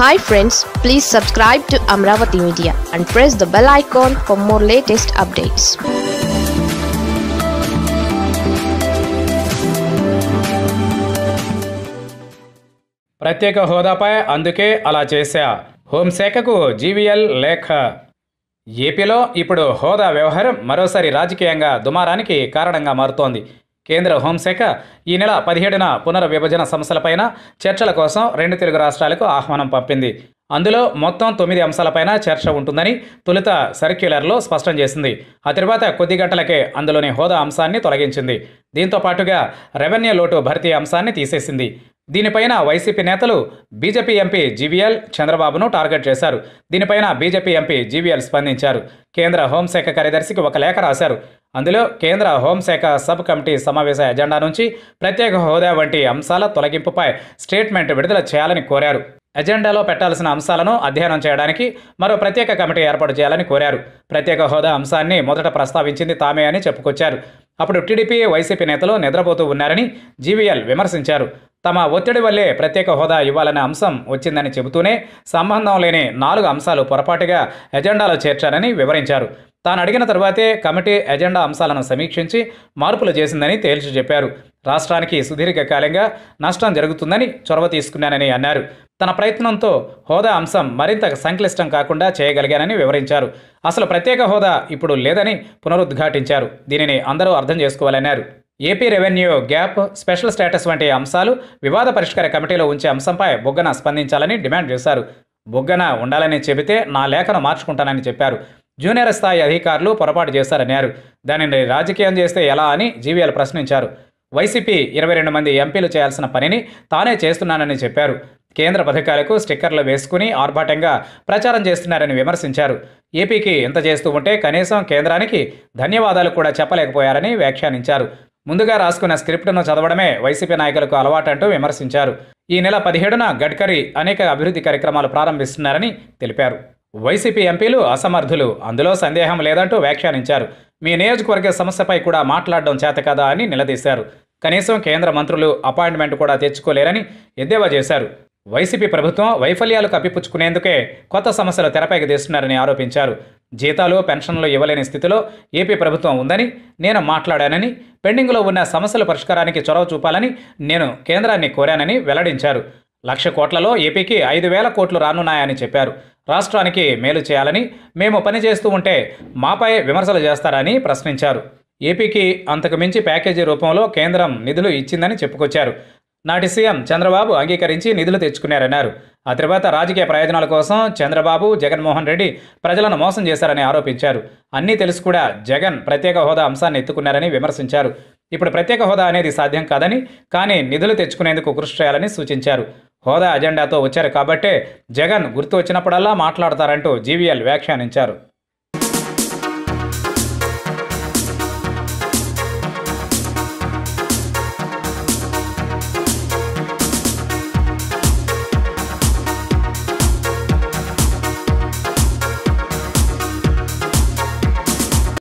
hi friends please subscribe to Amaravati media and press the bell icon for more latest updates ప్రత్యేక హోదాపై అందుకే అలా చేశా హోంశాఖకు జీవీఎల్ లేఖ ఏపీలో ఇప్పుడు హోదా వ్యవహారం మరోసారి రాజకీయంగా దుమారానికి కారణంగా మారుతోంది కేంద్ర హోంశాఖ ఈ నెల పదిహేడున పునర్విభజన సంస్థలపైన చర్చల కోసం రెండు తెలుగు రాష్ట్రాలకు ఆహ్వానం పంపింది అందులో మొత్తం తొమ్మిది అంశాలపైన చర్చ ఉంటుందని తొలుత సర్క్యులర్లో స్పష్టం చేసింది ఆ తర్వాత కొద్ది గంటలకే అందులోని హోదా అంశాన్ని తొలగించింది దీంతో పాటుగా రెవెన్యూ లోటు భర్తీ అంశాన్ని తీసేసింది దీనిపైన వైసీపీ నేతలు బీజేపీ ఎంపీ జీవీఎల్ చంద్రబాబును టార్గెట్ చేశారు దీనిపైన బీజేపీ ఎంపీ జీవీఎల్ స్పందించారు కేంద్ర హోంశాఖ కార్యదర్శికి ఒక లేఖ రాశారు అందులో కేంద్ర హోంశాఖ సబ్ కమిటీ సమావేశ ఎజెండా నుంచి ప్రత్యేక హోదా వంటి అంశాల తొలగింపుపై స్టేట్మెంట్ విడుదల చేయాలని కోరారు ఎజెండాలో పెట్టాల్సిన అంశాలను అధ్యయనం చేయడానికి మరో ప్రత్యేక కమిటీ ఏర్పాటు చేయాలని కోరారు ప్రత్యేక హోదా అంశాన్ని మొదట ప్రస్తావించింది తామే అని చెప్పుకొచ్చారు అప్పుడు టీడీపీ వైసీపీ నేతలు నిద్రపోతూ ఉన్నారని జీవీఎల్ విమర్శించారు తమ ఒత్తిడి వల్లే ప్రత్యేక హోదా ఇవ్వాలనే అంశం వచ్చిందని చెబుతూనే సంబంధం లేని నాలుగు అంశాలు పొరపాటుగా ఎజెండాలో చేర్చారని వివరించారు తాను అడిగిన తర్వాతే కమిటీ ఎజెండా అంశాలను సమీక్షించి మార్పులు చేసిందని తేల్చి చెప్పారు రాష్ట్రానికి సుదీర్ఘకాలంగా నష్టం జరుగుతుందని చొరవ తీసుకున్నానని అన్నారు తన ప్రయత్నంతో హోదా అంశం మరింత సంక్లిష్టం కాకుండా చేయగలిగానని వివరించారు అసలు ప్రత్యేక హోదా ఇప్పుడు లేదని పునరుద్ఘాటించారు దీనిని అందరూ అర్థం చేసుకోవాలన్నారు AP revenue gap special status వంటి అంశాలు వివాద పరిష్కార కమిటీలో ఉంచే అంశంపై బొగ్గన స్పందించాలని డిమాండ్ చేశారు బొగ్గన ఉండాలని చెబితే నా లేఖను మార్చుకుంటానని చెప్పారు జూనియర్ స్థాయి అధికారులు పొరపాటు చేశారన్నారు దానిని రాజకీయం చేస్తే ఎలా అని జీవీఎల్ ప్రశ్నించారు వైసీపీ ఇరవై రెండు మంది ఎంపీలు చేయాల్సిన పనిని తానే చేస్తున్నానని చెప్పారు కేంద్ర పథకాలకు స్టిక్కర్లు వేసుకుని ఆర్భాటంగా ప్రచారం చేస్తున్నారని విమర్శించారు ఏపీకి ఇంత చేస్తూ ఉంటే కనీసం కేంద్రానికి ధన్యవాదాలు కూడా చెప్పలేకపోయారని వ్యాఖ్యానించారు ముందుగా రాసుకున్న స్క్రిప్టును చదవడమే వైసీపీ నాయకులకు అలవాటంటూ విమర్శించారు ఈ నెల పదిహేడున గడ్కరీ అనేక అభివృద్ధి కార్యక్రమాలు ప్రారంభిస్తున్నారని తెలిపారు వైసీపీ ఎంపీలు అసమర్థులు అందులో సందేహం లేదంటూ వ్యాఖ్యానించారు మీ నియోజకవర్గ సమస్యపై కూడా మాట్లాడడం చేత కదా అని నిలదీశారు కనీసం కేంద్ర మంత్రులు అపాయింట్మెంట్ కూడా తెచ్చుకోలేరని ఎద్దేవా చేశారు వైసీపీ ప్రభుత్వం వైఫల్యాలు కప్పిపుచ్చుకునేందుకే కొత్త సమస్యలు తెరపైకి తీస్తున్నారని ఆరోపించారు జీతాలు పెన్షన్లు ఇవ్వలేని స్థితిలో ఏపీ ప్రభుత్వం ఉందని నేను మాట్లాడానని పెండింగ్లో ఉన్న సమస్యల పరిష్కారానికి చొరవ చూపాలని నేను కేంద్రాన్ని కోరానని వెల్లడించారు లక్ష కోట్లలో ఏపీకి ఐదు వేల కోట్లు రానున్నాయని చెప్పారు రాష్ట్రానికి మేలు చేయాలని మేము పనిచేస్తూ ఉంటే మాపై విమర్శలు చేస్తారని ప్రశ్నించారు ఏపీకి అంతకుమించి ప్యాకేజీ రూపంలో కేంద్రం నిధులు ఇచ్చిందని చెప్పుకొచ్చారు నాటి సీఎం చంద్రబాబు అంగీకరించి నిధులు తెచ్చుకున్నారన్నారు ఆ తర్వాత రాజకీయ ప్రయోజనాల కోసం చంద్రబాబు జగన్మోహన్ రెడ్డి ప్రజలను మోసం చేశారని ఆరోపించారు అన్నీ తెలుసు కూడా జగన్ ప్రత్యేక హోదా అంశాన్ని ఎత్తుకున్నారని విమర్శించారు ఇప్పుడు ప్రత్యేక హోదా అనేది సాధ్యం కాదని కానీ నిధులు తెచ్చుకునేందుకు కృషి చేయాలని సూచించారు హోదా అజెండాతో వచ్చారు కాబట్టే జగన్ గుర్తు వచ్చినప్పుడల్లా మాట్లాడతారంటూ జీవీఎల్ వ్యాఖ్యానించారు